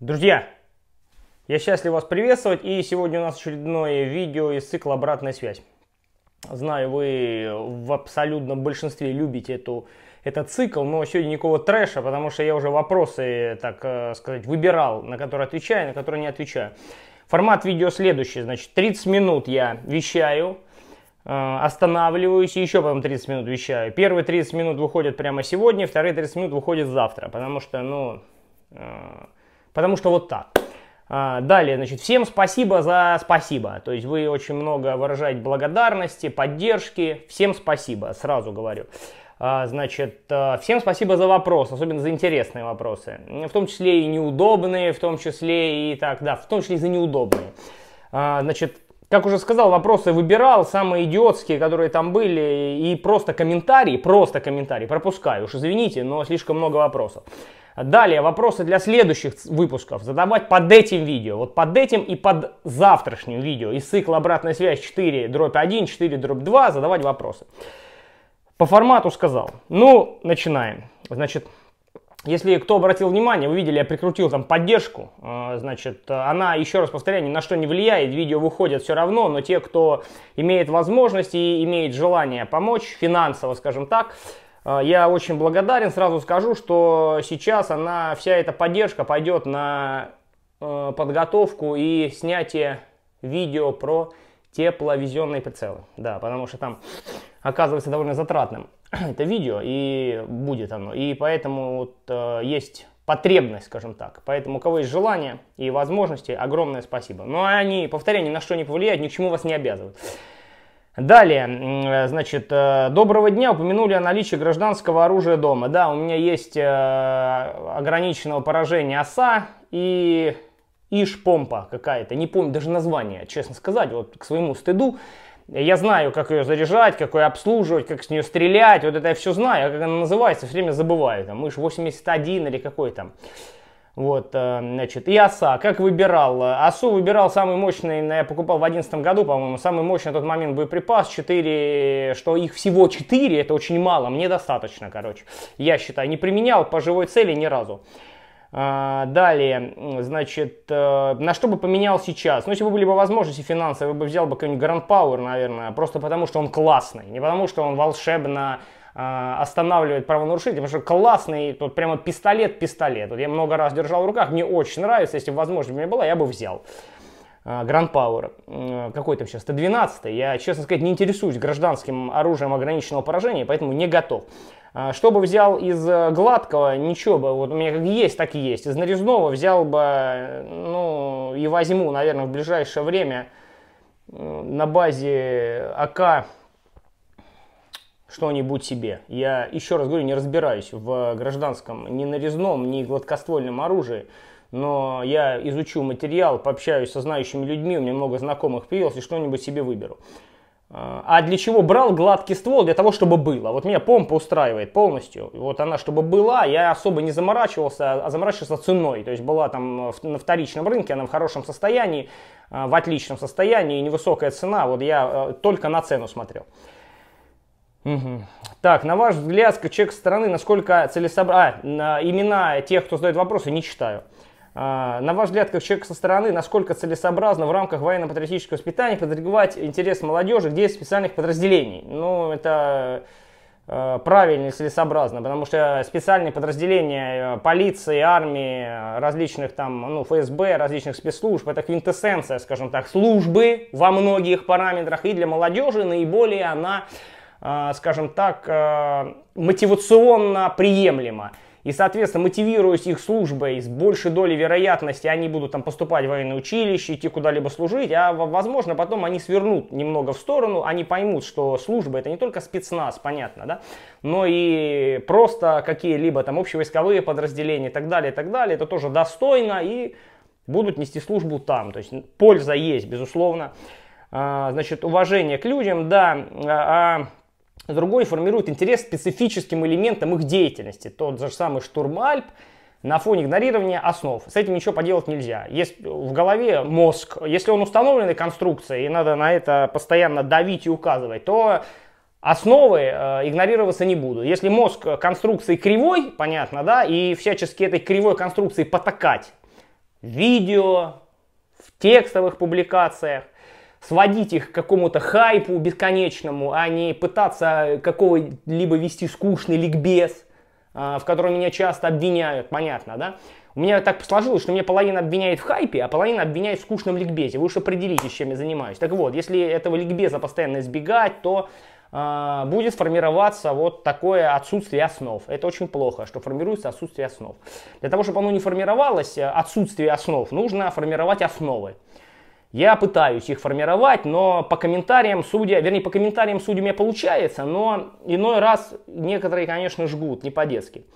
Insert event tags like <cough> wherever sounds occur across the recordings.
Друзья, я счастлив вас приветствовать, и сегодня у нас очередное видео из цикла «Обратная связь». Знаю, вы в абсолютном большинстве любите эту, этот цикл, но сегодня никакого трэша, потому что я уже вопросы, так э, сказать, выбирал, на которые отвечаю, на которые не отвечаю. Формат видео следующий, значит, 30 минут я вещаю, э, останавливаюсь и еще потом 30 минут вещаю. Первые 30 минут выходят прямо сегодня, вторые 30 минут выходят завтра, потому что, ну, э, Потому что вот так. А, далее, значит, всем спасибо за спасибо. То есть вы очень много выражаете благодарности, поддержки. Всем спасибо, сразу говорю. А, значит, а, всем спасибо за вопрос, особенно за интересные вопросы. В том числе и неудобные, в том числе и так, да, в том числе и за неудобные. Значит, как уже сказал, вопросы выбирал, самые идиотские, которые там были, и просто комментарии, просто комментарии, пропускаю, уж извините, но слишком много вопросов. Далее, вопросы для следующих выпусков задавать под этим видео, вот под этим и под завтрашним видео, из цикла «Обратная связь 4 дробь 1, 4 дробь 2» задавать вопросы. По формату сказал. Ну, начинаем. Значит, если кто обратил внимание, вы видели, я прикрутил там поддержку, э, значит, э, она, еще раз повторяю, ни на что не влияет, видео выходят все равно, но те, кто имеет возможность и имеет желание помочь финансово, скажем так, э, я очень благодарен, сразу скажу, что сейчас она, вся эта поддержка пойдет на подготовку и снятие видео про тепловизионные прицелы, да, потому что там оказывается довольно затратным. <clears throat> это видео, и будет оно. И поэтому вот, э, есть потребность, скажем так. Поэтому у кого есть желание и возможности, огромное спасибо. Но они, повторяю, ни на что не повлияют, ни к чему вас не обязывают. Далее, э, значит, э, доброго дня, упомянули о наличии гражданского оружия дома. Да, у меня есть э, ограниченного поражения оса и ишпомпа какая-то, не помню даже название, честно сказать, вот к своему стыду. Я знаю, как ее заряжать, как ее обслуживать, как с нее стрелять. Вот это я все знаю. А как она называется, все время забываю. Там, мышь 81 или какой там. Вот, э, значит, и оса. Как выбирал? Осу выбирал самый мощный, я покупал в 2011 году, по-моему, самый мощный на тот момент боеприпас, 4, что их всего 4, это очень мало, мне достаточно, короче. Я считаю, не применял по живой цели ни разу. А, далее, значит, э, на что бы поменял сейчас? Ну, если бы были бы возможности финансовые, я бы взял бы какой-нибудь Grand Power, наверное, просто потому, что он классный, не потому, что он волшебно а, останавливает правонарушителей, потому что классный, тут прямо пистолет-пистолет. Вот я много раз держал в руках, мне очень нравится, если бы возможность у меня была, я бы взял. Гранд Пауэр. какой там сейчас, 112 я, честно сказать, не интересуюсь гражданским оружием ограниченного поражения, поэтому не готов. А, Что бы взял из э, гладкого, ничего бы, вот у меня как есть, так и есть. Из нарезного взял бы, э, ну, и возьму, наверное, в ближайшее время на базе АК что-нибудь себе. Я еще раз говорю, не разбираюсь в гражданском, ни нарезном, ни гладкоствольном оружии, но я изучу материал, пообщаюсь со знающими людьми, у меня много знакомых появилось, и что-нибудь себе выберу. А для чего брал гладкий ствол? Для того, чтобы было. Вот меня помпа устраивает полностью. Вот она, чтобы была, я особо не заморачивался, а заморачивался ценой. То есть была там на вторичном рынке, она в хорошем состоянии, а, в отличном состоянии, невысокая цена. Вот я э, только на цену смотрел. Угу. Так, на ваш взгляд, как человек со стороны, насколько целесообразно... А, имена тех, кто задает вопросы, не читаю. А, на ваш взгляд, как человек со стороны, насколько целесообразно в рамках военно-патриотического воспитания подогревать интерес молодежи к действию специальных подразделений? Ну, это э, правильно и целесообразно, потому что специальные подразделения э, полиции, армии, э, различных там, ну, ФСБ, различных спецслужб, это квинтэссенция, скажем так, службы во многих параметрах, и для молодежи наиболее она, скажем так, мотивационно приемлема. И, соответственно, мотивируясь их службой, с большей долей вероятности они будут там поступать в военное училище, идти куда-либо служить, а, возможно, потом они свернут немного в сторону, они поймут, что служба это не только спецназ, понятно, да, но и просто какие-либо там общевойсковые подразделения и так далее, и так далее, это тоже достойно и будут нести службу там. То есть польза есть, безусловно. А, значит, уважение к людям, да, а, а другой формирует интерес к специфическим элементам их деятельности. Тот же самый штурм Альп на фоне игнорирования основ. С этим ничего поделать нельзя. Есть в голове мозг. Если он установленной конструкцией, и надо на это постоянно давить и указывать, то основы э, игнорироваться не буду. Если мозг конструкции кривой, понятно, да, и всячески этой кривой конструкции потакать в видео, в текстовых публикациях, сводить их к какому-то хайпу бесконечному, а не пытаться какого-либо вести скучный ликбез, а, в котором меня часто обвиняют, понятно, да? У меня так сложилось, что меня половина обвиняет в хайпе, а половина обвиняет в скучном ликбезе. Вы уж определитесь, чем я занимаюсь. Так вот, если этого ликбеза постоянно избегать, то э, будет формироваться вот такое отсутствие основ. Это очень плохо, что формируется отсутствие основ. Для того, чтобы оно не формировалось, отсутствие основ, нужно формировать основы. Я пытаюсь их формировать, но по комментариям судя, вернее, по комментариям судя у меня получается, но иной раз некоторые, конечно, жгут, не по-детски.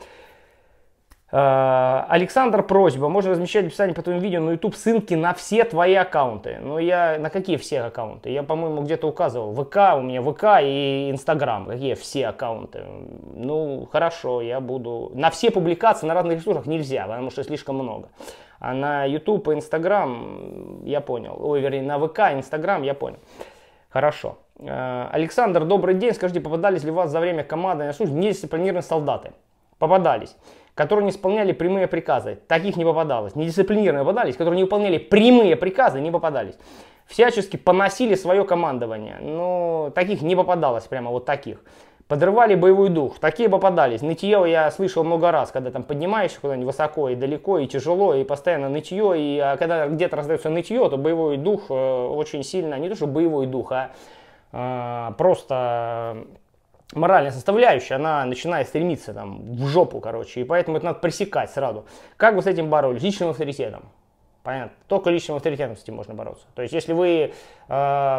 Э, Александр, просьба, можно размещать описание описании по твоему видео на YouTube ссылки на все твои аккаунты. Но ну, я на какие все аккаунты? Я, по-моему, где-то указывал. ВК, у меня ВК и Инстаграм. Какие все аккаунты? Ну, хорошо, я буду... На все публикации на разных ресурсах нельзя, потому что слишком много. А на YouTube и Instagram я понял. Ой, вернее, на ВК, Instagram я понял. Хорошо. Э, Александр, добрый день. Скажите, попадались ли у вас за время командной службы недисциплинированные солдаты? Попадались. Которые не исполняли прямые приказы. Таких не попадалось. Недисциплинированные попадались. Которые не выполняли прямые приказы, не попадались. Всячески поносили свое командование. Но ну, таких не попадалось прямо вот таких. Подрывали боевой дух. Такие попадались. Нытье я слышал много раз, когда там поднимаешься куда-нибудь высоко и далеко, и тяжело, и постоянно нытье. И а когда где-то раздается нытье, то боевой дух э, очень сильно, не то что боевой дух, а э, просто моральная составляющая, она начинает стремиться там в жопу, короче. И поэтому это надо пресекать сразу. Как вы с этим боролись? Личным авторитетом. Понятно. Только личным авторитетом с этим можно бороться. То есть, если вы, э,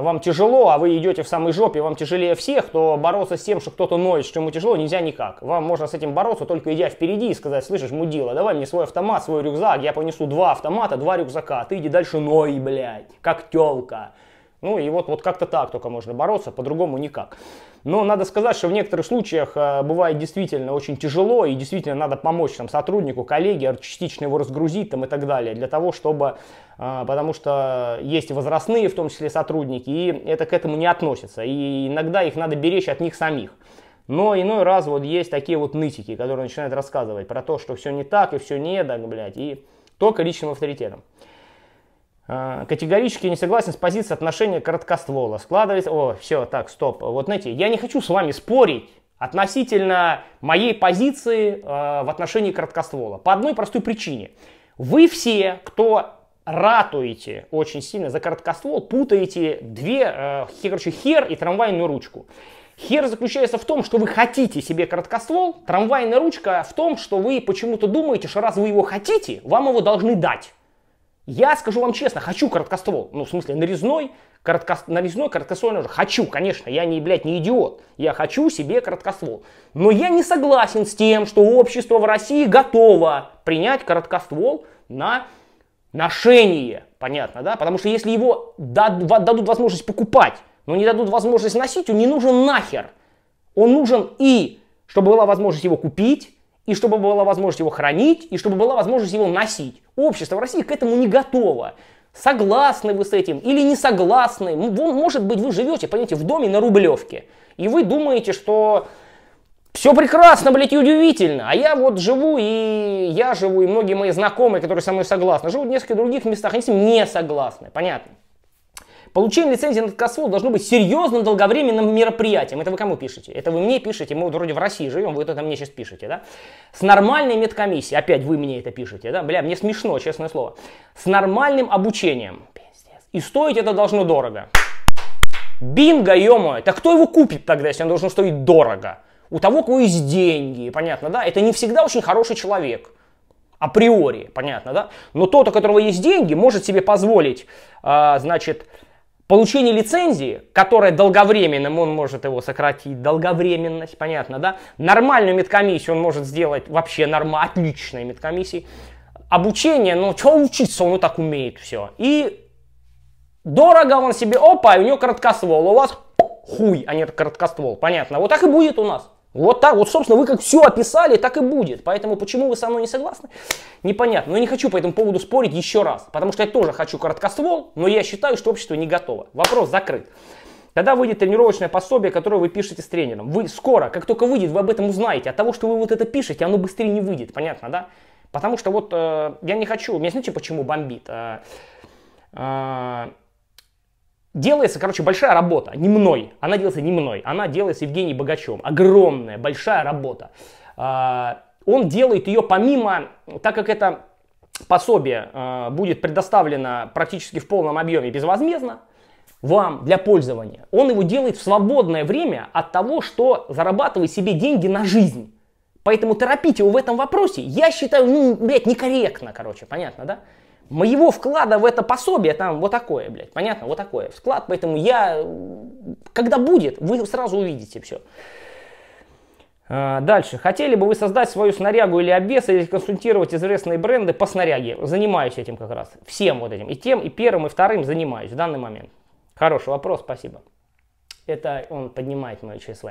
вам тяжело, а вы идете в самой жопе, вам тяжелее всех, то бороться с тем, что кто-то ноет, что ему тяжело, нельзя никак. Вам можно с этим бороться, только идя впереди и сказать, слышишь, мудила, давай мне свой автомат, свой рюкзак, я понесу два автомата, два рюкзака, а ты иди дальше ной, блядь, как телка. Ну и вот, вот как-то так только можно бороться, по-другому никак. Но надо сказать, что в некоторых случаях а, бывает действительно очень тяжело и действительно надо помочь там, сотруднику, коллеге, частично его разгрузить там, и так далее, для того, чтобы, а, потому что есть возрастные в том числе сотрудники, и это к этому не относится. И иногда их надо беречь от них самих. Но иной раз вот есть такие вот нытики, которые начинают рассказывать про то, что все не так и все не так, блядь, и только личным авторитетом. А, категорически не согласен с позицией отношения краткоствола. Складывается... О, все, так, стоп. Вот знаете, я не хочу с вами спорить относительно моей позиции э, в отношении краткоствола По одной простой причине. Вы все, кто ратуете очень сильно за краткоствол, путаете две, э, короче, хер и трамвайную ручку. Хер заключается в том, что вы хотите себе краткоствол, трамвайная ручка в том, что вы почему-то думаете, что раз вы его хотите, вам его должны дать. Я скажу вам честно, хочу короткоствол. Ну, в смысле, нарезной, коротко, нарезной короткоствольный уже Хочу, конечно, я не, блядь, не идиот. Я хочу себе короткоствол. Но я не согласен с тем, что общество в России готово принять короткоствол на ношение. Понятно, да? Потому что если его дадут возможность покупать, но не дадут возможность носить, он не нужен нахер. Он нужен и, чтобы была возможность его купить, и чтобы была возможность его хранить, и чтобы была возможность его носить. Общество в России к этому не готово. Согласны вы с этим или не согласны? Может быть, вы живете, понимаете, в доме на Рублевке, и вы думаете, что все прекрасно, блядь, и удивительно. А я вот живу, и я живу, и многие мои знакомые, которые со мной согласны, живут в нескольких других местах, они с ним не согласны, понятно. Получение лицензии на косвол должно быть серьезным долговременным мероприятием. Это вы кому пишете? Это вы мне пишете, мы вот вроде в России живем, вы это мне сейчас пишете, да? С нормальной медкомиссией, опять вы мне это пишете, да? Бля, мне смешно, честное слово. С нормальным обучением. И стоить это должно дорого. Бинго, ё Так кто его купит тогда, если он должен стоить дорого? У того, у кого есть деньги, понятно, да? Это не всегда очень хороший человек априори, понятно, да? Но тот, у которого есть деньги, может себе позволить, а, значит, Получение лицензии, которая долговременным, он может его сократить, долговременность, понятно, да? Нормальную медкомиссию он может сделать вообще норма, отличной медкомиссии. Обучение, ну, что учиться, он и так умеет все. И дорого он себе, опа, и у него короткоствол, у вас хуй, а нет короткоствол, понятно. Вот так и будет у нас. Вот так, вот, собственно, вы как все описали, так и будет. Поэтому почему вы со мной не согласны, непонятно. Но я не хочу по этому поводу спорить еще раз. Потому что я тоже хочу короткоствол, но я считаю, что общество не готово. Вопрос закрыт. Когда выйдет тренировочное пособие, которое вы пишете с тренером? Вы скоро, как только выйдет, вы об этом узнаете. От того, что вы вот это пишете, оно быстрее не выйдет, понятно, да? Потому что вот э, я не хочу, меня знаете, почему бомбит? Э, э, Делается, короче, большая работа, не мной, она делается не мной, она делается Евгением Богачевым, огромная, большая работа. А, он делает ее помимо, так как это пособие а, будет предоставлено практически в полном объеме безвозмездно, вам для пользования. Он его делает в свободное время от того, что зарабатывает себе деньги на жизнь. Поэтому торопить его в этом вопросе, я считаю, ну, блядь, некорректно, короче, понятно, да? моего вклада в это пособие там вот такое, блядь, понятно, вот такое вклад, поэтому я, когда будет, вы сразу увидите все. А, дальше. Хотели бы вы создать свою снарягу или обвес, или консультировать известные бренды по снаряге? Занимаюсь этим как раз. Всем вот этим. И тем, и первым, и вторым занимаюсь в данный момент. Хороший вопрос, спасибо. Это он поднимает мое ЧСВ.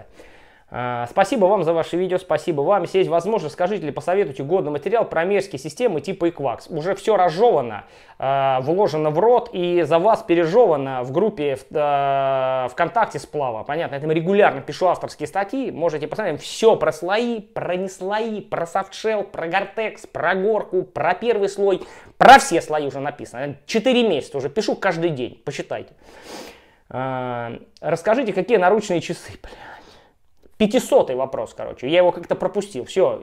А, спасибо вам за ваши видео, спасибо вам. Если есть возможность, скажите или посоветуйте годный материал про мерзкие системы типа Equax. Уже все разжевано, а, вложено в рот и за вас пережевано в группе а, ВКонтакте сплава. Понятно, я там регулярно пишу авторские статьи. Можете посмотреть, все про слои, про не слои, про софтшелл, про гортекс, про горку, про первый слой. Про все слои уже написано. Четыре месяца уже пишу каждый день, почитайте. Расскажите, какие наручные часы, бля. Пятисотый вопрос, короче. Я его как-то пропустил. Все,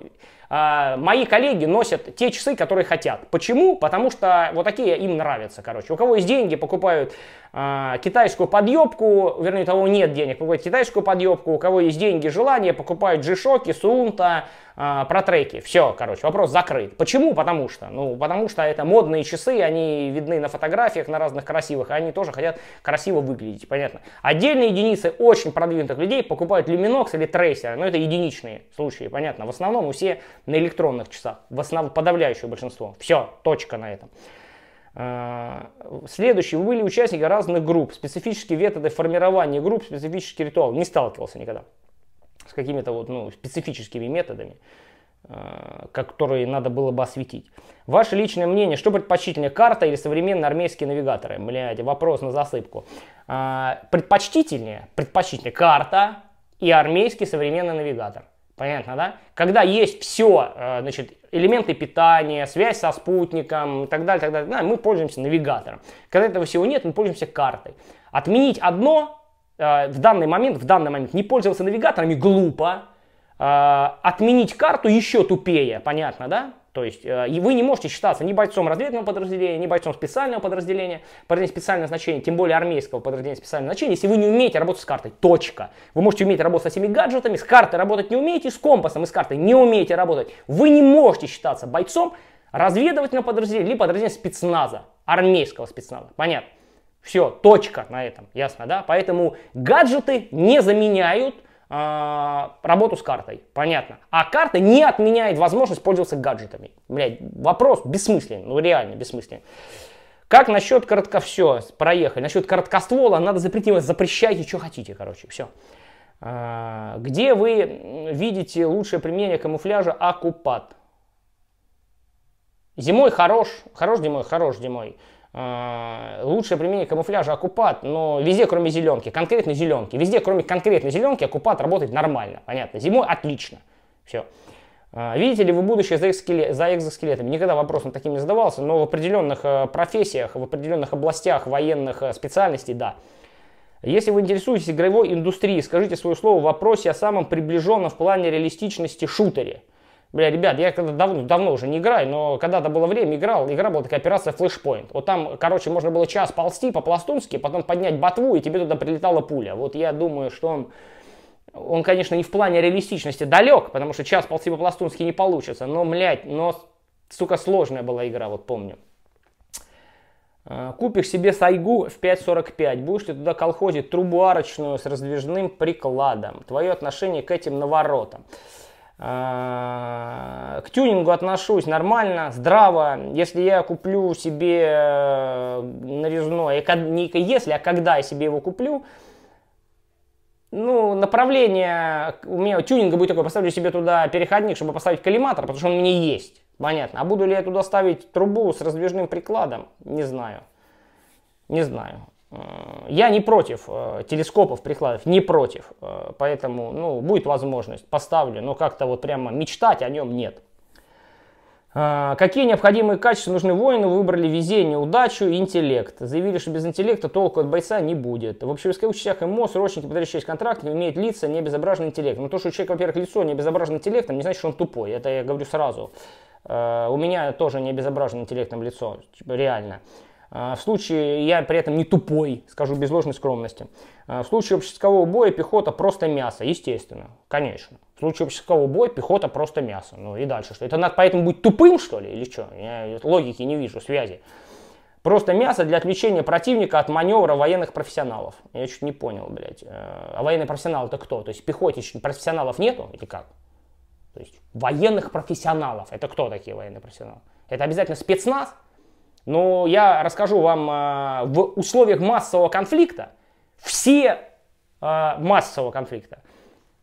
а, мои коллеги носят те часы, которые хотят. Почему? Потому что вот такие им нравятся, короче. У кого есть деньги, покупают э, китайскую подъебку, вернее, у того нет денег, покупают китайскую подъебку, у кого есть деньги, желание, покупают G-Shock, Сунта, э, а, протреки. Все, короче, вопрос закрыт. Почему? Потому что. Ну, потому что это модные часы, они видны на фотографиях, на разных красивых, и они тоже хотят красиво выглядеть, понятно. Отдельные единицы очень продвинутых людей покупают люминокс или трейсеры, но ну, это единичные случаи, понятно. В основном у все на электронных часах, в основном подавляющее большинство. Все, точка на этом. А, следующий вы были участники разных групп, специфические методы формирования групп, специфический ритуал. Не сталкивался никогда с какими-то вот, ну, специфическими методами, а, которые надо было бы осветить. Ваше личное мнение, что предпочтительнее, карта или современные армейские навигаторы? Блядь, вопрос на засыпку. А, предпочтительнее, предпочтительнее карта и армейский современный навигатор. Понятно, да? Когда есть все, э, значит, элементы питания, связь со спутником и так далее, так далее, да, мы пользуемся навигатором. Когда этого всего нет, мы пользуемся картой. Отменить одно э, в данный момент, в данный момент не пользоваться навигаторами глупо, э, отменить карту еще тупее, понятно, да? То есть э, и вы не можете считаться ни бойцом разведного подразделения, ни бойцом специального подразделения, подразделения специального значения, тем более армейского подразделения специального значения, если вы не умеете работать с картой. Точка. Вы можете уметь работать со всеми гаджетами, с картой работать не умеете, с компасом и с картой не умеете работать. Вы не можете считаться бойцом разведывательного подразделения, или подразделения спецназа, армейского спецназа. Понятно? Все, точка на этом, ясно, да? Поэтому гаджеты не заменяют а, работу с картой, понятно. А карта не отменяет возможность пользоваться гаджетами. Блять, вопрос бессмысленный, ну реально бессмысленный. Как насчет коротко... Все, проехали. Насчет короткоствола надо запретить. Запрещайте, что хотите, короче, все. А, где вы видите лучшее применение камуфляжа акупат? Зимой хорош, хорош зимой, хорош зимой. А, лучшее применение камуфляжа оккупат, но везде, кроме зеленки, конкретно зеленки, везде, кроме конкретной зеленки, оккупат работает нормально, понятно, зимой отлично, все. А, видите ли вы будущее за, экзоскелет, за экзоскелетами? Никогда вопросом таким не задавался, но в определенных э, профессиях, в определенных областях военных э, специальностей, да. Если вы интересуетесь игровой индустрией, скажите свое слово в вопросе о самом приближенном в плане реалистичности шутере – Бля, ребят, я когда давно, давно уже не играю, но когда-то было время, играл. Игра была такая операция Flashpoint. Вот там, короче, можно было час ползти по-пластунски, потом поднять ботву, и тебе туда прилетала пуля. Вот я думаю, что он... Он, конечно, не в плане реалистичности далек, потому что час ползти по-пластунски не получится. Но, блядь, но, сука, сложная была игра, вот помню. А, купишь себе сайгу в 5.45, будешь ли туда колхозить трубуарочную с раздвижным прикладом. Твое отношение к этим наворотам. Э, к тюнингу отношусь нормально, здраво. Если я куплю себе э, нарезное, не если, а когда я себе его куплю, ну, направление, у меня тюнинга будет такой, поставлю себе туда переходник, чтобы поставить коллиматор, потому что он мне есть, понятно. А буду ли я туда ставить трубу с раздвижным прикладом, не знаю. Не знаю. Э, я не против э, телескопов, прикладов, не против. Э, поэтому, ну, будет возможность, поставлю, но как-то вот прямо мечтать о нем нет. Какие необходимые качества нужны воину? Выбрали везение, удачу и интеллект. Заявили, что без интеллекта толку от бойца не будет. В общевойсковых частях МО срочники, подающие контракт, не имеют лица, не обезображен интеллект. Но ну, то, что у человека, во-первых, лицо не обезображено интеллектом, не значит, что он тупой. Это я говорю сразу. У меня тоже не обезображено интеллектом лицо, типа, реально. А, в случае, я при этом не тупой, скажу без ложной скромности. А, в случае общескового боя пехота просто мясо, естественно, конечно. В случае общескового боя пехота просто мясо. Ну и дальше что? Это надо поэтому быть тупым, что ли, или что? Я логики не вижу, связи. Просто мясо для отвлечения противника от маневра военных профессионалов. Я чуть не понял, блядь. Э, а военные профессионалы это кто? То есть пехоте профессионалов нету или как? То есть военных профессионалов. Это кто такие военные профессионалы? Это обязательно спецназ? Но ну, я расскажу вам, а, в условиях массового конфликта, все а, массового конфликта,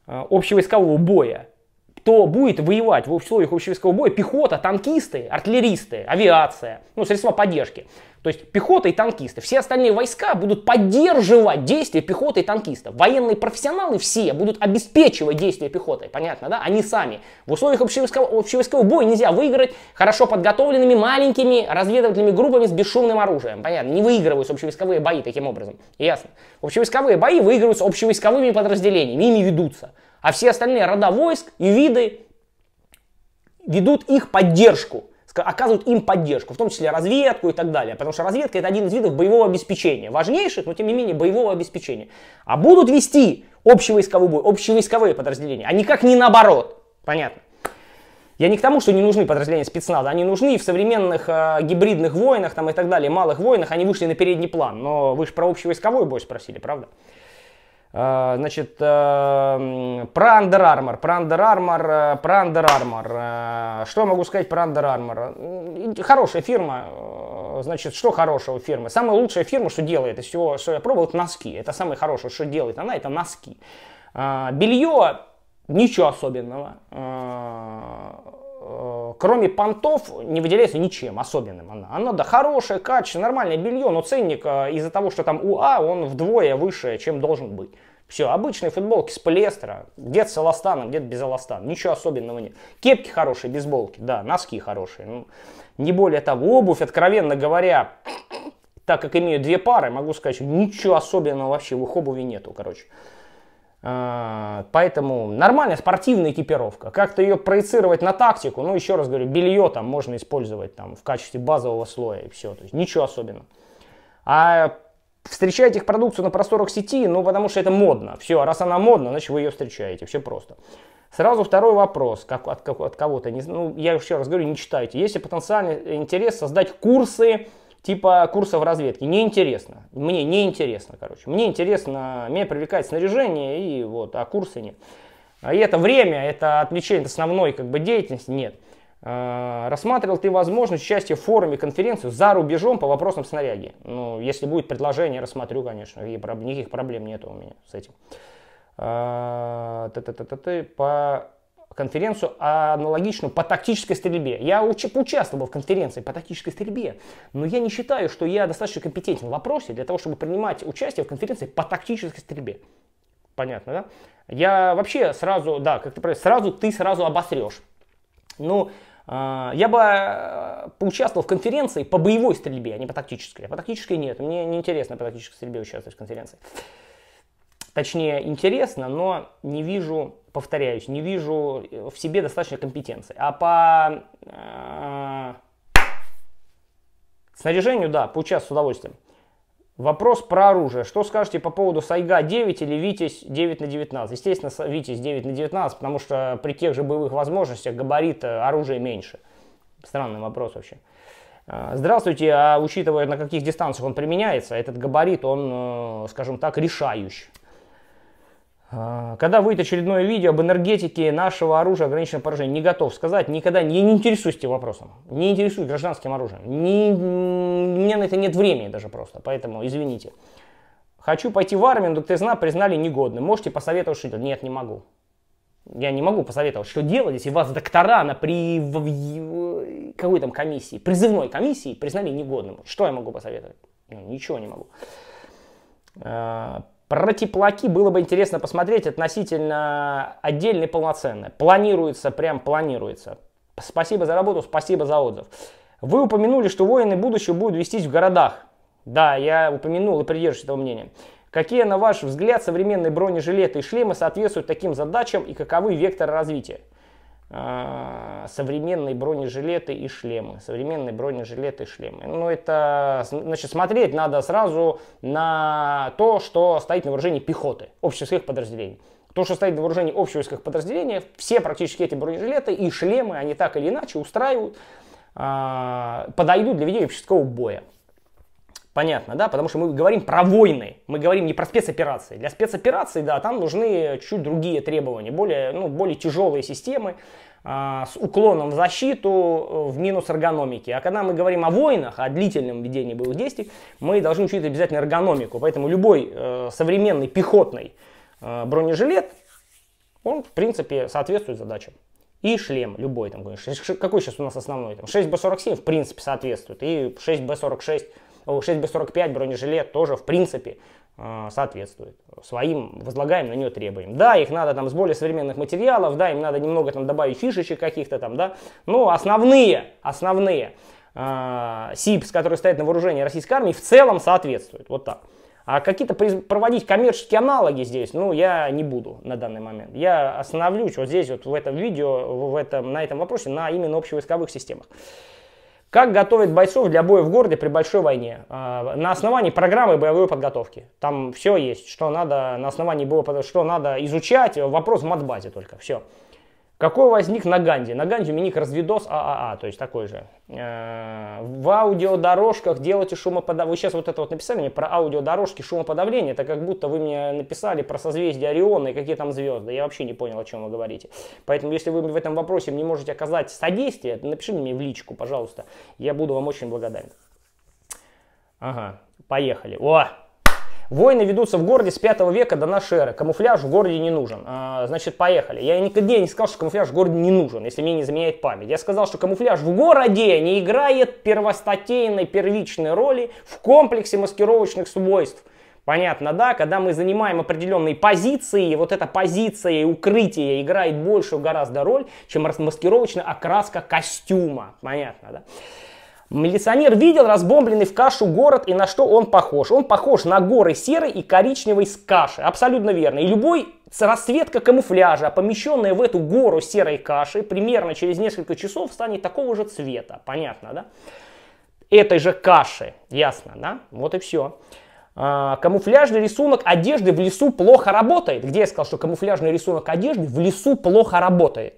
а, общего искового боя, кто будет воевать в условиях общевойскового боя, пехота, танкисты, артиллеристы, авиация, ну, средства поддержки. То есть пехота и танкисты. Все остальные войска будут поддерживать действия пехоты и танкистов. Военные профессионалы все будут обеспечивать действия пехоты. Понятно, да? Они сами. В условиях общевойскового, общевойскового боя нельзя выиграть хорошо подготовленными маленькими разведывательными группами с бесшумным оружием. Понятно, не выигрываются общевойсковые бои таким образом. Ясно. Общевойсковые бои выигрываются общевойсковыми подразделениями, ими ведутся. А все остальные рода войск и виды ведут их поддержку, оказывают им поддержку, в том числе разведку и так далее. Потому что разведка это один из видов боевого обеспечения, важнейших, но тем не менее боевого обеспечения. А будут вести общевойсковой бой, общевойсковые подразделения, а никак не наоборот. Понятно. Я не к тому, что не нужны подразделения спецназа, они нужны и в современных э, гибридных войнах там, и так далее, малых войнах, они вышли на передний план. Но вы же про общевойсковой бой спросили, правда? Э, значит, э, про Under Armour, про Under Armour, э, про Under Armour. Что могу сказать про Under Armour? Хорошая фирма, значит, что хорошего фирмы? Самая лучшая фирма, что делает из всего, что я пробовал, это носки. Это самое хорошее, что делает она, это носки. Белье, ничего особенного кроме понтов, не выделяется ничем особенным она. Она, да, хорошее, качественное, нормальное белье, но ценник а, из-за того, что там УА, он вдвое выше, чем должен быть. Все, обычные футболки с полиэстера, где-то с эластаном, где-то без эластана, ничего особенного нет. Кепки хорошие, бейсболки, да, носки хорошие, ну, не более того. Обувь, откровенно говоря, так как имею две пары, могу сказать, что ничего особенного вообще в их обуви нету, короче. А, поэтому нормальная спортивная экипировка. Как-то ее проецировать на тактику. Ну, еще раз говорю, белье там можно использовать там, в качестве базового слоя и все. То есть ничего особенного. А встречаете их продукцию на просторах сети, ну, потому что это модно. Все, раз она модна, значит, вы ее встречаете. Все просто. Сразу второй вопрос, как, от, как, от кого-то, ну, я еще раз говорю, не читайте. Есть ли потенциальный интерес создать курсы типа курсов разведки. Неинтересно. Мне неинтересно, короче. Мне интересно, меня привлекает снаряжение, и вот, а курсы нет. А и это время, это отвлечение от основной как бы, деятельности нет. А, рассматривал ты возможность участия в форуме, конференцию за рубежом по вопросам снаряги? Ну, если будет предложение, рассмотрю, конечно. И никаких проблем нет у меня с этим. А, по конференцию а аналогичную по тактической стрельбе. Я учи, участвовал в конференции по тактической стрельбе, но я не считаю, что я достаточно компетентен в вопросе для того, чтобы принимать участие в конференции по тактической стрельбе. Понятно, да? Я вообще сразу, да, как ты правильно, сразу ты сразу обосрешь. Ну, э, я бы э, поучаствовал в конференции по боевой стрельбе, а не по тактической. А по тактической нет, мне не интересно по тактической стрельбе участвовать в конференции точнее интересно, но не вижу, повторяюсь, не вижу э, в себе достаточной компетенции. А по э, снаряжению, да, поучаствую с удовольствием. Вопрос про оружие. Что скажете по поводу Сайга 9 или Витязь 9 на 19? Естественно, Витязь 9 на 19, потому что при тех же боевых возможностях габарит оружия меньше. Странный вопрос вообще. Э, здравствуйте, а учитывая на каких дистанциях он применяется, этот габарит, он, э, скажем так, решающий. А, когда выйдет очередное видео об энергетике нашего оружия ограниченного поражения, не готов сказать, никогда не, не интересуюсь этим вопросом, не интересуюсь гражданским оружием, не, у меня на это нет времени даже просто, поэтому извините. Хочу пойти в армию, но ДТЗНА признали негодным, можете посоветовать что делать? Нет, не могу. Я не могу посоветовать, что делать, если вас доктора на при... В... какой там комиссии, призывной комиссии признали негодным. Что я могу посоветовать? Ну, ничего не могу а, про теплаки было бы интересно посмотреть относительно отдельно и Планируется, прям планируется. Спасибо за работу, спасибо за отзыв. Вы упомянули, что воины будущего будут вестись в городах. Да, я упомянул и придерживаюсь этого мнения. Какие, на ваш взгляд, современные бронежилеты и шлемы соответствуют таким задачам и каковы векторы развития? А, современные бронежилеты и шлемы. Современные бронежилеты и шлемы. Ну, это, значит, смотреть надо сразу на то, что стоит на вооружении пехоты, общевойсковых подразделений. То, что стоит на вооружении общевойсковых подразделений, все практически эти бронежилеты и шлемы, они так или иначе устраивают, а, подойдут для ведения общевойскового боя. Понятно, да? Потому что мы говорим про войны, мы говорим не про спецоперации. Для спецопераций, да, там нужны чуть другие требования, более, ну, более тяжелые системы а, с уклоном в защиту, э, в минус эргономики. А когда мы говорим о войнах, о длительном ведении боевых действий, мы должны учить обязательно эргономику. Поэтому любой э, современный пехотный э, бронежилет, он, в принципе, соответствует задачам и шлем любой там, какой сейчас у нас основной, там, 6B47 в принципе соответствует, и 6B46 6 Б-45 бронежилет тоже, в принципе, э, соответствует своим возлагаем на нее требованиям. Да, их надо там с более современных материалов, да, им надо немного там добавить фишечек каких-то там, да, но основные, основные э, СИПС, которые стоят на вооружении российской армии, в целом соответствуют, вот так. А какие-то проводить коммерческие аналоги здесь, ну, я не буду на данный момент. Я остановлюсь вот здесь вот в этом видео, в этом, на этом вопросе, на именно общевойсковых системах. Как готовить бойцов для боя в городе при большой войне? А, на основании программы боевой подготовки. Там все есть, что надо на основании боевой подготовки, что надо изучать. Вопрос в матбазе только, все. Какой возник на Ганде? На Ганде миник разведос ААА, а, то есть такой же. Э, в аудиодорожках делайте шумоподавление. Вы сейчас вот это вот написали мне про аудиодорожки шумоподавление. Это как будто вы мне написали про созвездие Ориона и какие там звезды. Я вообще не понял, о чем вы говорите. Поэтому, если вы в этом вопросе не можете оказать содействие, напишите мне в личку, пожалуйста. Я буду вам очень благодарен. Ага, поехали. О, Войны ведутся в городе с 5 века до нашей эры. Камуфляж в городе не нужен. А, значит, поехали. Я никогда не сказал, что камуфляж в городе не нужен, если мне не заменяет память. Я сказал, что камуфляж в городе не играет первостатейной, первичной роли в комплексе маскировочных свойств. Понятно, да, когда мы занимаем определенные позиции, вот эта позиция и укрытие играет большую гораздо роль, чем маскировочная окраска костюма. Понятно, да. Милиционер видел разбомбленный в кашу город и на что он похож. Он похож на горы серой и коричневой с каши. Абсолютно верно. И любой расцветка камуфляжа, помещенная в эту гору серой каши, примерно через несколько часов станет такого же цвета. Понятно, да? Этой же каши. Ясно, да? Вот и все. А, камуфляжный рисунок одежды в лесу плохо работает. Где я сказал, что камуфляжный рисунок одежды в лесу плохо работает?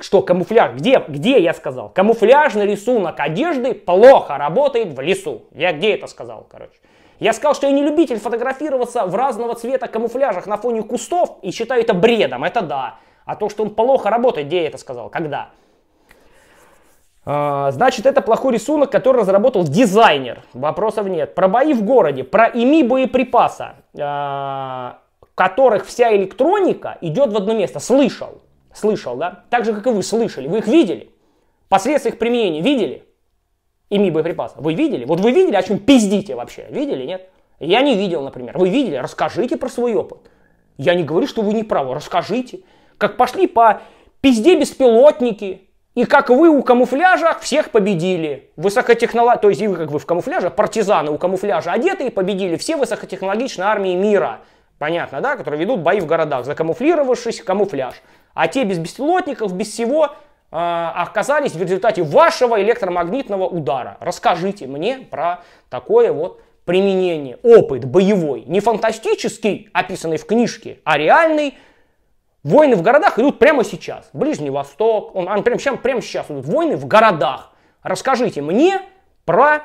Что камуфляж? Где? Где я сказал? Камуфляжный рисунок одежды плохо работает в лесу. Я где это сказал, короче? Я сказал, что я не любитель фотографироваться в разного цвета камуфляжах на фоне кустов и считаю это бредом, это да. А то, что он плохо работает, где я это сказал, когда? А, значит, это плохой рисунок, который разработал дизайнер. Вопросов нет. Про бои в городе, про ими боеприпаса, которых вся электроника идет в одно место. Слышал. Слышал, да? Так же, как и вы слышали. Вы их видели? Последствия их применения видели? ими боеприпасов. Вы видели? Вот вы видели, о чем пиздите вообще? Видели, нет? Я не видел, например. Вы видели? Расскажите про свой опыт. Я не говорю, что вы не правы. Расскажите. Как пошли по пизде беспилотники, и как вы у камуфляжа всех победили. Высокотехнолог... То есть, вы как вы в камуфляже, партизаны у камуфляжа одеты и победили все высокотехнологичные армии мира. Понятно, да? Которые ведут бои в городах, закамуфлировавшись в камуфляж а те без беспилотников, без всего а, оказались в результате вашего электромагнитного удара. Расскажите мне про такое вот применение, опыт боевой, не фантастический, описанный в книжке, а реальный. Войны в городах идут прямо сейчас. Ближний Восток, он, он прямо, сейчас, прямо сейчас идут войны в городах. Расскажите мне про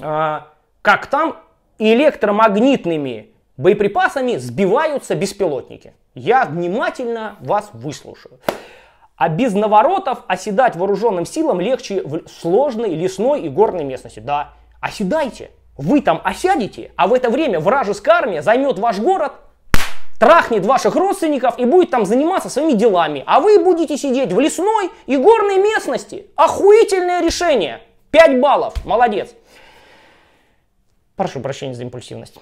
э, как там электромагнитными Боеприпасами сбиваются беспилотники. Я внимательно вас выслушаю. А без наворотов оседать вооруженным силам легче в сложной лесной и горной местности. Да, оседайте. Вы там осядете, а в это время вражеская армия займет ваш город, трахнет ваших родственников и будет там заниматься своими делами. А вы будете сидеть в лесной и горной местности. Охуительное решение. 5 баллов. Молодец. Прошу прощения за импульсивность.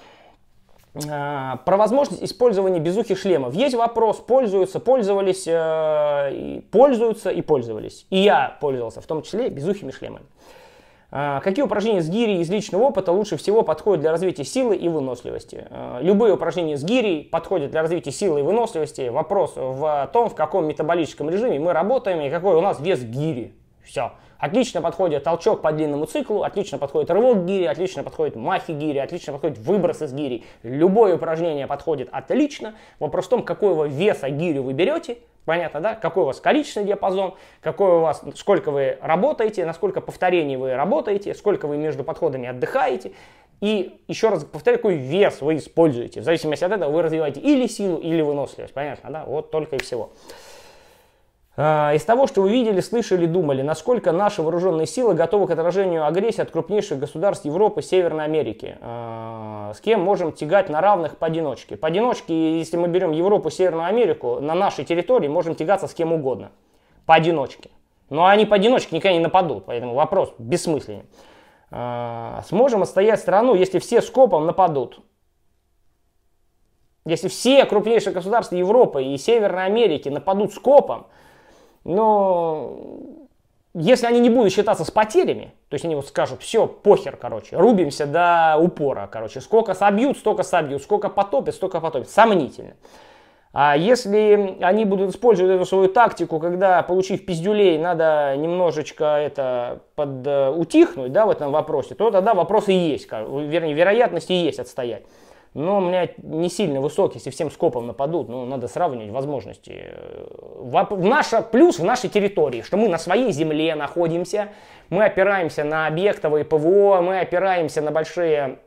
А, про возможность использования безухи шлемов. Есть вопрос, пользуются, пользовались, э, пользуются и пользовались. И я пользовался, в том числе безухими шлемами. А, какие упражнения с гири из личного опыта лучше всего подходят для развития силы и выносливости? А, любые упражнения с гири подходят для развития силы и выносливости. Вопрос в том, в каком метаболическом режиме мы работаем и какой у нас вес гири. Все. Отлично подходит толчок по длинному циклу, отлично подходит рывок гири, отлично подходит махи гири, отлично подходит выброс из гири. Любое упражнение подходит отлично. Вопрос в том, какого веса гирю вы берете, Понятно, да? Какой у вас количественный диапазон, какой у вас, сколько вы работаете, насколько повторений вы работаете, сколько вы между подходами отдыхаете. И еще раз повторяю, какой вес вы используете. В зависимости от этого вы развиваете или силу, или выносливость. Понятно, да? Вот только и всего. А, из того, что вы видели, слышали, думали, насколько наши вооруженные силы готовы к отражению агрессии от крупнейших государств Европы, Северной Америки, а, с кем можем тягать на равных поодиночке. Поодиночке, если мы берем Европу, Северную Америку, на нашей территории можем тягаться с кем угодно, поодиночке. Но они поодиночке никогда не нападут, поэтому вопрос бессмысленный. А, сможем отстоять страну, если все скопом нападут. Если все крупнейшие государства Европы и Северной Америки нападут скопом, но если они не будут считаться с потерями, то есть они вот скажут, все, похер, короче, рубимся до упора, короче, сколько собьют, столько собьют, сколько потопят, столько потопят, сомнительно. А если они будут использовать эту свою тактику, когда, получив пиздюлей, надо немножечко это подутихнуть, э, да, в этом вопросе, то тогда вопросы есть, вернее, вероятности есть отстоять но у меня не сильно высок, если всем скопом нападут, ну, надо сравнивать возможности. Э, в наша, плюс в нашей территории, что мы на своей земле находимся, мы опираемся на объектовые ПВО, мы опираемся на большие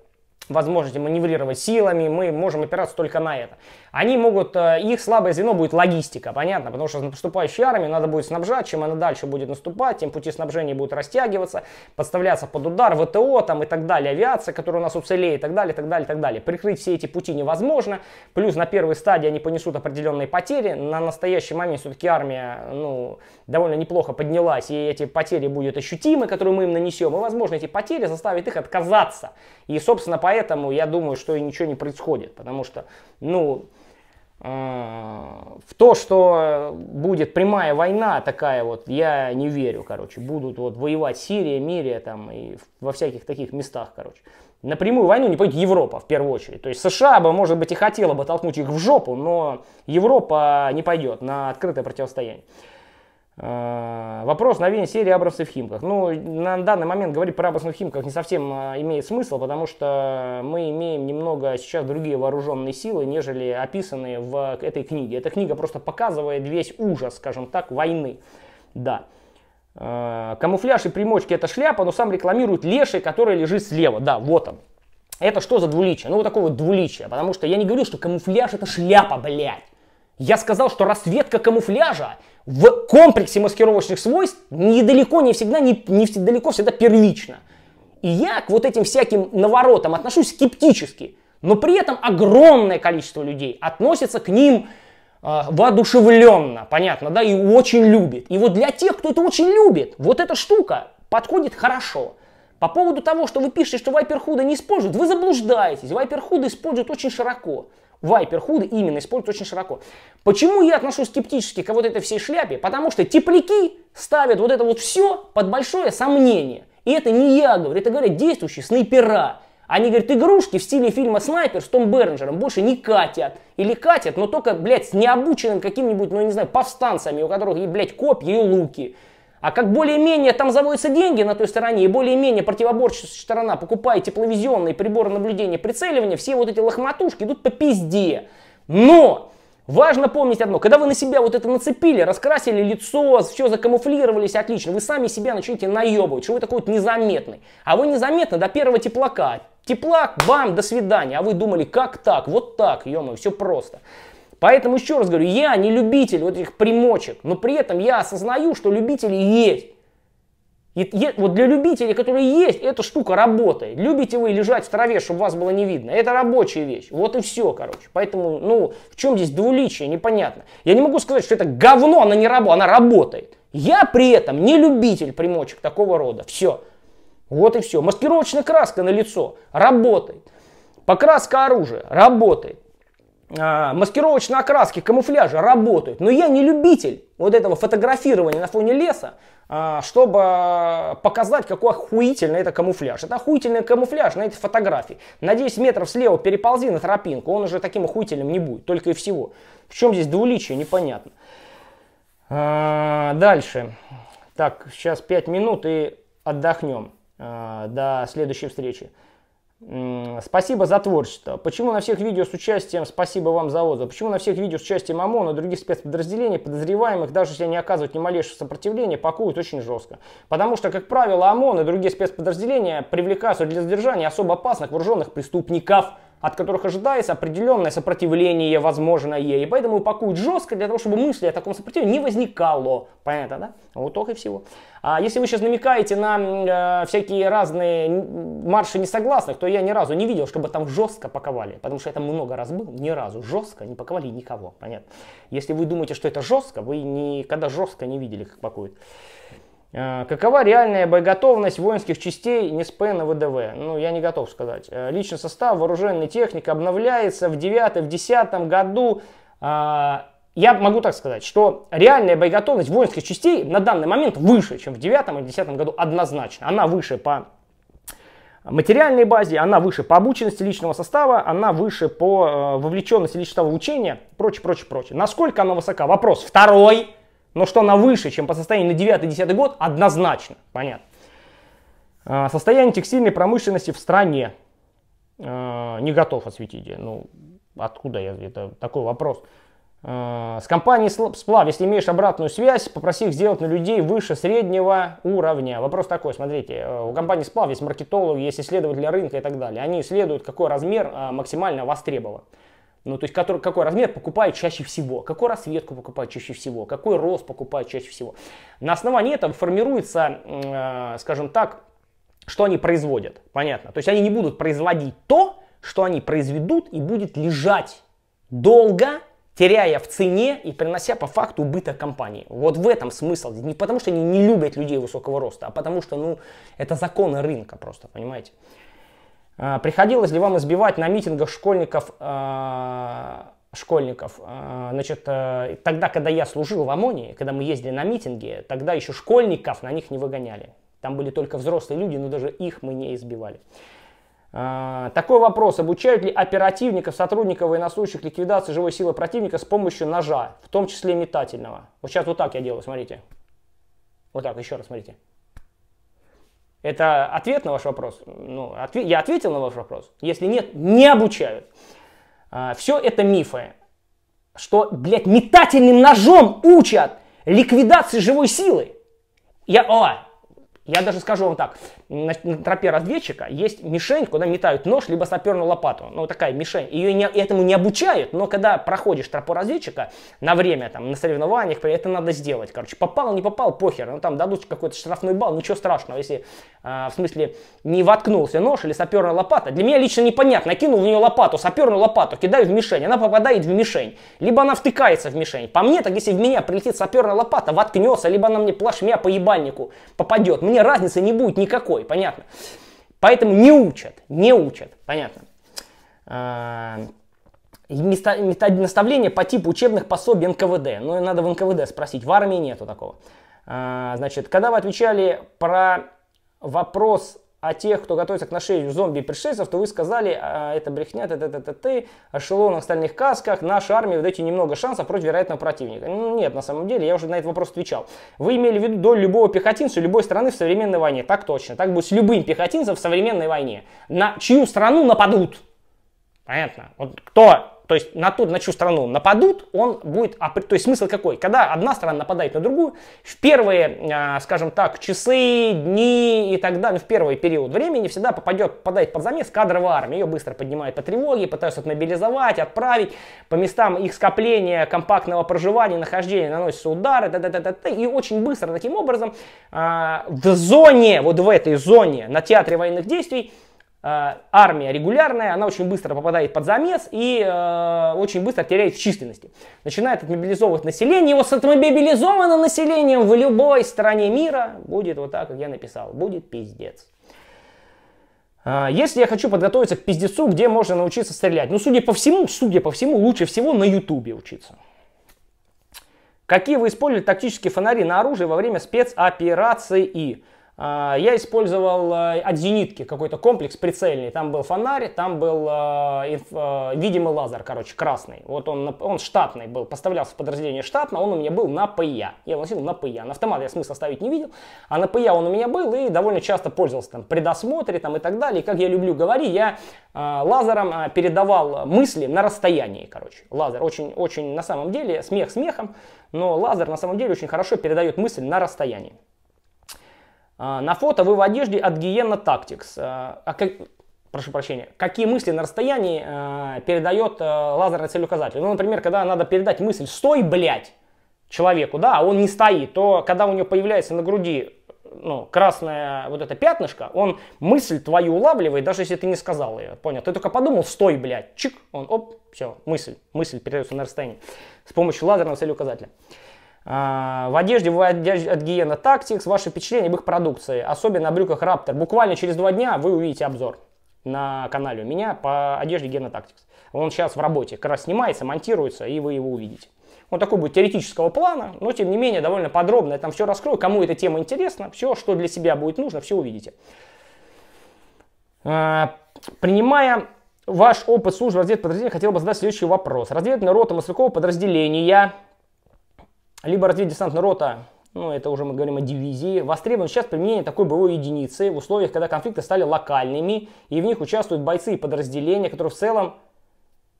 возможности маневрировать силами, мы можем опираться только на это они могут, э, их слабое звено будет логистика, понятно, потому что наступающей армией надо будет снабжать, чем она дальше будет наступать, тем пути снабжения будут растягиваться, подставляться под удар, ВТО там и так далее, авиация, которая у нас уцелеет и так далее, и так далее, и так далее. Прикрыть все эти пути невозможно, плюс на первой стадии они понесут определенные потери, на настоящий момент все-таки армия, ну, довольно неплохо поднялась, и эти потери будут ощутимы, которые мы им нанесем, и, возможно, эти потери заставят их отказаться. И, собственно, поэтому я думаю, что и ничего не происходит, потому что, ну, а, в то, что будет прямая война такая вот, я не верю, короче. Будут вот воевать Сирия, Мирия там и во всяких таких местах, короче. На прямую войну не пойдет Европа в первую очередь. То есть США бы, может быть, и хотела бы толкнуть их в жопу, но Европа не пойдет на открытое противостояние. Э, вопрос новин серии Абрамсы в Химках. Ну, на данный момент говорить про Абрамсы в Химках не совсем э, имеет смысл, потому что мы имеем немного сейчас другие вооруженные силы, нежели описанные в этой книге. Эта книга просто показывает весь ужас, скажем так, войны. Да. Э, камуфляж и примочки это шляпа, но сам рекламирует леший, который лежит слева. Да, вот он. Это что за двуличие? Ну, вот такое вот двуличие. Потому что я не говорю, что камуфляж это шляпа, блядь. Я сказал, что расцветка камуфляжа в комплексе маскировочных свойств недалеко не всегда, не, не далеко всегда первично. И я к вот этим всяким наворотам отношусь скептически, но при этом огромное количество людей относится к ним э, воодушевленно, понятно, да, и очень любит. И вот для тех, кто это очень любит, вот эта штука подходит хорошо. По поводу того, что вы пишете, что Вайперхуда не используют, вы заблуждаетесь. Вайперхуда используют очень широко. Вайпер худы именно используют очень широко. Почему я отношусь скептически к вот этой всей шляпе? Потому что тепляки ставят вот это вот все под большое сомнение. И это не я говорю, это говорят действующие снайпера. Они говорят, игрушки в стиле фильма «Снайпер» с Том Бернджером больше не катят. Или катят, но только, блядь, с необученным каким-нибудь, ну, не знаю, повстанцами, у которых, блядь, копья и луки. А как более-менее там заводятся деньги на той стороне, и более-менее противоборческая сторона покупает тепловизионные приборы наблюдения, прицеливания, все вот эти лохматушки идут по пизде. Но важно помнить одно, когда вы на себя вот это нацепили, раскрасили лицо, все закамуфлировались отлично, вы сами себя начнете наебывать, что вы такой вот незаметный. А вы незаметно до первого теплака. Теплак, бам, до свидания. А вы думали, как так, вот так, ё все просто. Поэтому еще раз говорю, я не любитель вот этих примочек, но при этом я осознаю, что любители есть. И, и, вот для любителей, которые есть, эта штука работает. Любите вы лежать в траве, чтобы вас было не видно. Это рабочая вещь. Вот и все, короче. Поэтому, ну, в чем здесь двуличие, непонятно. Я не могу сказать, что это говно, она не работает, она работает. Я при этом не любитель примочек такого рода. Все. Вот и все. Маскировочная краска на лицо. Работает. Покраска оружия. Работает. А, маскировочные окраски, камуфляжи работают. Но я не любитель вот этого фотографирования на фоне леса, а, чтобы показать, какой охуительный это камуфляж. Это охуительный камуфляж на этой фотографии. На 10 метров слева переползи на тропинку, он уже таким охуительным не будет, только и всего. В чем здесь двуличие, непонятно. А, дальше. Так, сейчас 5 минут и отдохнем. до следующей встречи. Спасибо за творчество. Почему на всех видео с участием «Спасибо вам за отзыв»? Почему на всех видео с участием ОМОНа и других спецподразделений подозреваемых, даже если они оказывают ни малейшего сопротивления, пакуют очень жестко? Потому что, как правило, ОМОН и другие спецподразделения привлекаются для задержания особо опасных вооруженных преступников – от которых ожидается определенное сопротивление возможное, и поэтому упакуют жестко для того, чтобы мысли о таком сопротивлении не возникало. Понятно, да? Вот только и всего. А если вы сейчас намекаете на э, всякие разные марши несогласных, то я ни разу не видел, чтобы там жестко паковали, потому что это много раз был, ни разу жестко не паковали никого, понятно. Если вы думаете, что это жестко, вы никогда жестко не видели, как пакуют. А, какова реальная боеготовность воинских частей НСП на ВДВ? Ну, я не готов сказать. Э, личный состав, вооруженная техника обновляется в 9-10 году. А, я могу так сказать, что реальная боеготовность воинских частей на данный момент выше, чем в 9 и 10 году однозначно. Она выше по материальной базе, она выше по обученности личного состава, она выше по э, вовлеченности личного учения, прочее, прочее, прочее. Насколько она высока? Вопрос второй – но что она выше, чем по состоянию на 9-10 год, однозначно, понятно. А, состояние текстильной промышленности в стране а, не готов осветить. Ну, откуда я, это такой вопрос. А, с компанией Сплав, если имеешь обратную связь, попроси их сделать на людей выше среднего уровня. Вопрос такой, смотрите, у компании Сплав есть маркетологи, есть исследователи рынка и так далее. Они исследуют, какой размер максимально востребован. Ну, то есть который, какой размер покупают чаще всего, какую расцветку покупают чаще всего, какой рост покупают чаще всего. На основании этого формируется, э, скажем так, что они производят. Понятно. То есть они не будут производить то, что они произведут и будет лежать долго, теряя в цене и принося по факту убыток компании. Вот в этом смысл. Не потому что они не любят людей высокого роста, а потому что, ну, это законы рынка просто, понимаете. А, приходилось ли вам избивать на митингах школьников, а, школьников? А, значит, э, тогда, когда я служил в ОМОНе, когда мы ездили на митинги, тогда еще школьников на них не выгоняли. Там были только взрослые люди, но даже их мы не избивали. Такой вопрос. Обучают ли оперативников, сотрудников военнослужащих ликвидации живой силы противника с помощью ножа, в том числе метательного? Вот сейчас вот так я делаю, смотрите. Вот так, еще раз смотрите. Это ответ на ваш вопрос. Ну, отве- я ответил на ваш вопрос. Если нет, не обучают. А, все это мифы. Что, блядь, метательным ножом учат ликвидации живой силы. Я, о, а, я даже скажу вам так, на, тропе разведчика есть мишень, куда метают нож, либо саперную лопату. Ну, такая мишень. Ее не, этому не обучают, но когда проходишь тропу разведчика на время, там, на соревнованиях, это надо сделать. Короче, попал, не попал, похер. Ну, там дадут какой-то штрафной балл, ничего страшного, если, э, в смысле, не воткнулся нож или саперная лопата. Для меня лично непонятно. Кинул в нее лопату, саперную лопату, кидаю в мишень, она попадает в мишень. Либо она втыкается в мишень. По мне, так если в меня прилетит саперная лопата, воткнется, либо она мне плашмя по ебальнику попадет. Мне мне разницы не будет никакой, понятно. Поэтому не учат, не учат, понятно. А, наставления по типу учебных пособий НКВД. Ну, надо в НКВД спросить, в армии нету такого. А, значит, когда вы отвечали про вопрос а тех, кто готовится к нашению зомби и пришельцев, то вы сказали, а, это брехня, т т т т т о шелонах, стальных касках, нашей армии вы даете немного шансов против вероятного противника. Ну, нет, на самом деле, я уже на этот вопрос отвечал. Вы имели в виду до любого пехотинца любой страны в современной войне. Так точно. Так будет с любым пехотинцем в современной войне. На чью страну нападут? Понятно. Вот кто то есть на ту, на чью страну нападут, он будет... То есть смысл какой? Когда одна страна нападает на другую, в первые, а, скажем так, часы, дни и так далее, ну, в первый период времени всегда попадет, попадает под замес кадровая армия. Ее быстро поднимают по тревоге, пытаются отмобилизовать, отправить. По местам их скопления, компактного проживания, нахождения наносятся удары. Т -т -т -т, и очень быстро таким образом а, в зоне, вот в этой зоне на театре военных действий Э, армия регулярная, она очень быстро попадает под замес и э, очень быстро теряет в численности. Начинает от мобилизовывать население, его с отмобилизованным населением в любой стране мира будет вот так, как я написал, будет пиздец. Э, если я хочу подготовиться к пиздецу, где можно научиться стрелять? Ну, судя по всему, судя по всему, лучше всего на ютубе учиться. Какие вы использовали тактические фонари на оружие во время спецоперации и... А, я использовал э, от зенитки какой-то комплекс прицельный. Там был фонарь, там был э, э, видимый лазер, короче, красный. Вот он, он штатный был, поставлялся в подразделение штатно, он у меня был на ПЯ. Я носил на ПЯ. На автомат я смысла ставить не видел, а на ПЯ он у меня был и довольно часто пользовался там при досмотре там, и так далее. И как я люблю говорить, я лазером передавал мысли на расстоянии, короче. Лазер очень, очень на самом деле, смех смехом, но лазер на самом деле очень хорошо передает мысль на расстоянии. А, на фото вы в одежде от Гиена Tactics. А, а как, прошу прощения, какие мысли на расстоянии э, передает э, лазерный целеуказатель? Ну, например, когда надо передать мысль «стой, блядь!» человеку, да, а он не стоит, то когда у него появляется на груди ну, красное вот это пятнышко, он мысль твою улавливает, даже если ты не сказал ее, понял? Ты только подумал, стой, блядь, чик, он, оп, все, мысль, мысль передается на расстоянии с помощью лазерного целеуказателя. указателя. А, в одежде вы от Гиена Tactics, ваши впечатления об их продукции, особенно о брюках Раптор. Буквально через два дня вы увидите обзор на канале у меня по одежде Гена Tactics. Он сейчас в работе, как раз снимается, монтируется, и вы его увидите. Он такой будет теоретического плана, но тем не менее довольно подробно я там все раскрою. Кому эта тема интересна, все, что для себя будет нужно, все увидите. А, принимая ваш опыт службы разведподразделения, хотел бы задать следующий вопрос. Разведная рота Маслякова подразделения либо разведка десантная рота, ну это уже мы говорим о дивизии, востребован сейчас применение такой боевой единицы в условиях, когда конфликты стали локальными, и в них участвуют бойцы и подразделения, которые в целом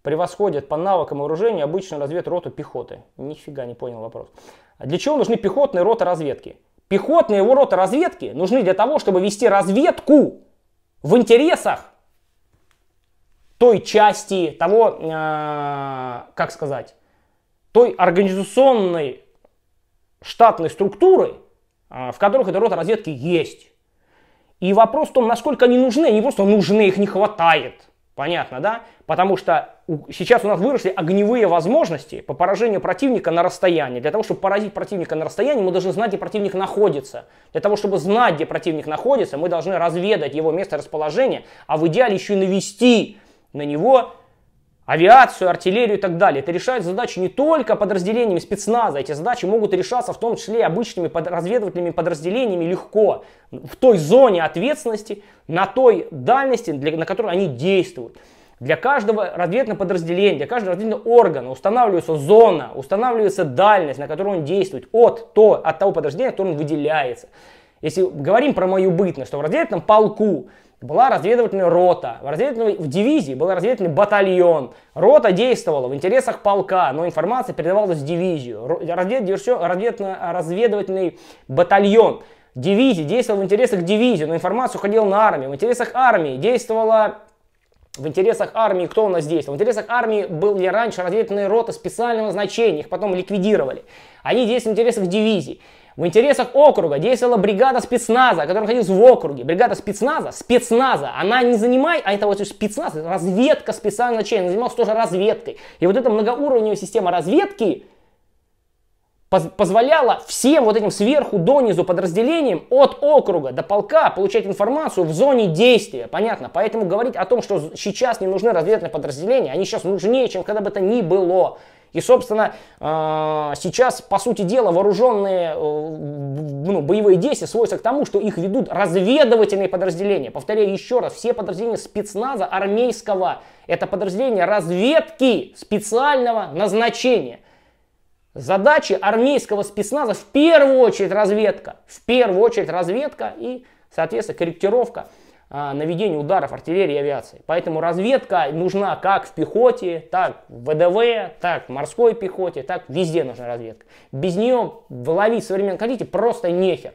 превосходят по навыкам и вооружению обычную разведроту пехоты. Нифига не понял вопрос. А для чего нужны пехотные роты разведки? Пехотные его роты разведки нужны для того, чтобы вести разведку в интересах той части, того, э, как сказать, той организационной штатной структуры, а, в которых эта рота разведки есть. И вопрос в том, насколько они нужны, они просто нужны, их не хватает. Понятно, да? Потому что сейчас у нас выросли огневые возможности по поражению противника на расстоянии. Для того, чтобы поразить противника на расстоянии, мы должны знать, где противник находится. Для того, чтобы знать, где противник находится, мы должны разведать его место расположения, а в идеале еще и навести на него авиацию, артиллерию и так далее. Это решает задачи не только подразделениями спецназа. Эти задачи могут решаться в том числе обычными под разведывательными подразделениями легко. В той зоне ответственности, на той дальности, для, на которой они действуют. Для каждого разведного подразделения, для каждого разведного органа устанавливается зона, устанавливается дальность, на которой он действует, от, то, от того подразделения, которое он выделяется. Если говорим про мою бытность, то в разведном полку была разведывательная рота. В, разведывательной, в дивизии был разведывательный батальон. Рота действовала в интересах полка, но информация передавалась в дивизию. развед, Разведывательный батальон дивизии действовал в интересах дивизии, но информация уходила на армию. В интересах армии действовала в интересах армии кто у нас действовал? В интересах армии были раньше разведывательные роты специального значения, их потом ликвидировали. Они действовали в интересах дивизии. В интересах округа действовала бригада спецназа, которая находилась в округе. Бригада спецназа, спецназа, она не занимает, а это вот спецназ, разведка специального члена, занималась тоже разведкой. И вот эта многоуровневая система разведки позволяла всем вот этим сверху донизу подразделениям от округа до полка получать информацию в зоне действия. Понятно? Поэтому говорить о том, что сейчас не нужны разведные подразделения, они сейчас нужнее, чем когда бы то ни было. И, собственно, э, сейчас, по сути дела, вооруженные э, ну, боевые действия сводятся к тому, что их ведут разведывательные подразделения. Повторяю еще раз, все подразделения спецназа армейского – это подразделения разведки специального назначения. Задачи армейского спецназа в первую очередь разведка, в первую очередь разведка и, соответственно, корректировка а, наведения ударов артиллерии и авиации. Поэтому разведка нужна как в пехоте, так в ВДВ, так в морской пехоте, так везде нужна разведка. Без нее выловить современном конфликте просто нехер.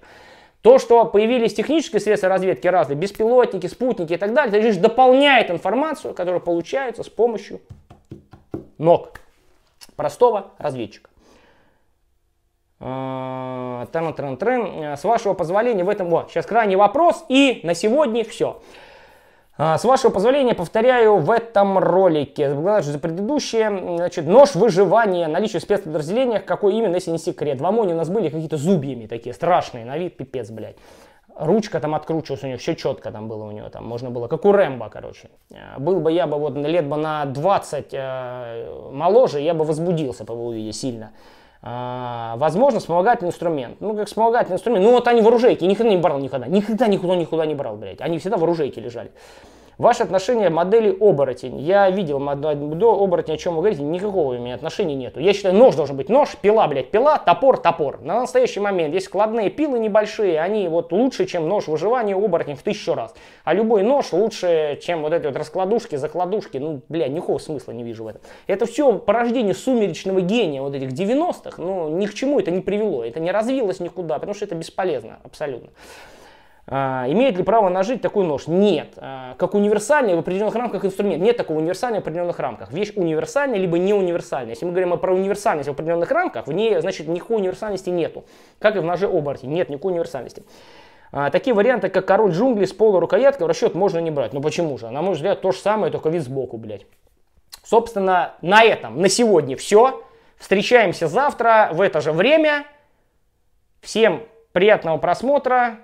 То, что появились технические средства разведки разные, беспилотники, спутники и так далее, это лишь дополняет информацию, которая получается с помощью ног простого разведчика. А, тран -тран -тран. А, с вашего позволения в этом... Вот, сейчас крайний вопрос. И на сегодня все. А, с вашего позволения повторяю в этом ролике. Благодарю за предыдущее. Значит, нож выживания, наличие в спецподразделениях, какой именно, если не секрет. В ОМОНе у нас были какие-то зубьями такие страшные, на вид пипец, блядь. Ручка там откручивалась у него, все четко там было у него, там можно было, как у Рэмбо, короче. Был бы я бы вот лет бы на 20 э, моложе, я бы возбудился по его виде сильно. А, возможно, вспомогательный инструмент. Ну, как вспомогательный инструмент. Ну, вот они в оружейке, никогда не брал никогда. Никогда никуда никуда не брал, блядь. Они всегда в оружейке лежали. Ваше отношение модели оборотень. Я видел модель оборотень, о чем вы говорите, никакого у меня отношения нету. Я считаю, нож должен быть нож, пила, блядь, пила, топор, топор. На настоящий момент есть складные пилы небольшие, они вот лучше, чем нож выживания оборотень в тысячу раз. А любой нож лучше, чем вот эти вот раскладушки, закладушки. Ну, блядь, никакого смысла не вижу в этом. Это все порождение сумеречного гения вот этих 90-х, но ни к чему это не привело, это не развилось никуда, потому что это бесполезно абсолютно. А, имеет ли право ножить такой нож? Нет. А, как универсальный в определенных рамках инструмент. Нет такого универсального в определенных рамках. Вещь универсальная, либо не универсальная. Если мы говорим про универсальность в определенных рамках, в ней, значит, никакой универсальности нету. Как и в ноже оборотень. Нет никакой универсальности. А, такие варианты, как король джунглей с полурукояткой, в расчет можно не брать. Ну почему же? На мой взгляд, то же самое, только вид сбоку, блядь. Собственно, на этом на сегодня все. Встречаемся завтра в это же время. Всем приятного просмотра.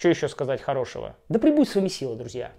Что еще сказать хорошего? Да прибудь вами силы, друзья.